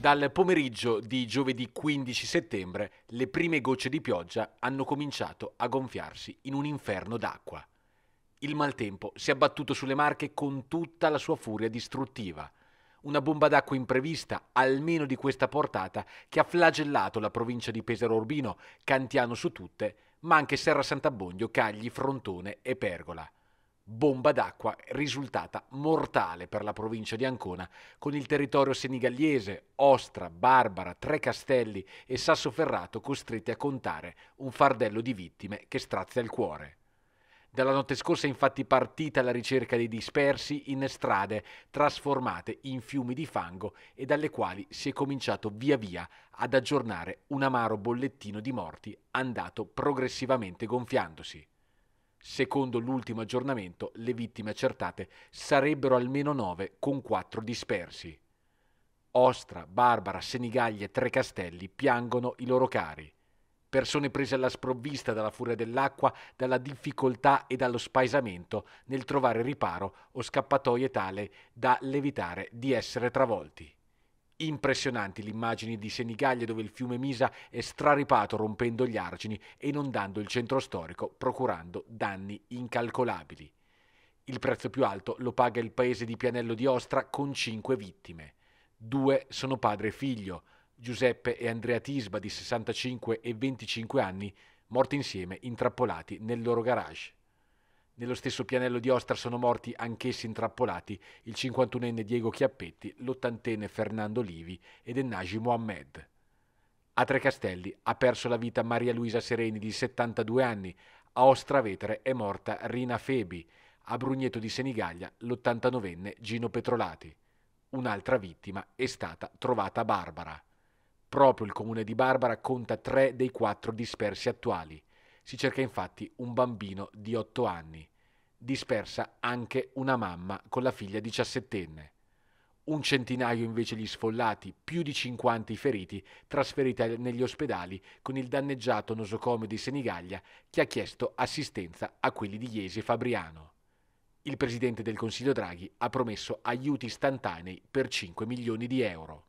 Dal pomeriggio di giovedì 15 settembre le prime gocce di pioggia hanno cominciato a gonfiarsi in un inferno d'acqua. Il maltempo si è abbattuto sulle Marche con tutta la sua furia distruttiva. Una bomba d'acqua imprevista, almeno di questa portata, che ha flagellato la provincia di Pesaro Urbino, Cantiano su tutte, ma anche Serra Sant'Abbondio, Cagli, Frontone e Pergola bomba d'acqua risultata mortale per la provincia di Ancona, con il territorio senigallese, Ostra, Barbara, Tre Castelli e Sassoferrato costretti a contare un fardello di vittime che strazia il cuore. Dalla notte scorsa è infatti partita la ricerca dei dispersi in strade trasformate in fiumi di fango e dalle quali si è cominciato via via ad aggiornare un amaro bollettino di morti andato progressivamente gonfiandosi. Secondo l'ultimo aggiornamento, le vittime accertate sarebbero almeno nove, con quattro dispersi. Ostra, Barbara, Senigallia e Trecastelli piangono i loro cari. Persone prese alla sprovvista dalla furia dell'acqua, dalla difficoltà e dallo spaesamento nel trovare riparo o scappatoie tale da levitare di essere travolti. Impressionanti le immagini di Senigallia dove il fiume Misa è straripato rompendo gli argini e inondando il centro storico procurando danni incalcolabili. Il prezzo più alto lo paga il paese di Pianello di Ostra con cinque vittime. Due sono padre e figlio, Giuseppe e Andrea Tisba di 65 e 25 anni, morti insieme intrappolati nel loro garage. Nello stesso pianello di Ostra sono morti anch'essi intrappolati il 51enne Diego Chiappetti, l'ottantenne Fernando Livi ed Ennaji Mohammed. A Trecastelli ha perso la vita Maria Luisa Sereni di 72 anni, a Ostra Vetere è morta Rina Febi, a Brugneto di Senigallia l'89enne Gino Petrolati. Un'altra vittima è stata trovata Barbara. Proprio il comune di Barbara conta tre dei quattro dispersi attuali. Si cerca infatti un bambino di 8 anni, dispersa anche una mamma con la figlia diciassettenne. Un centinaio invece gli sfollati, più di 50 i feriti, trasferiti negli ospedali con il danneggiato nosocomio di Senigallia che ha chiesto assistenza a quelli di Iesi e Fabriano. Il presidente del Consiglio Draghi ha promesso aiuti istantanei per 5 milioni di euro.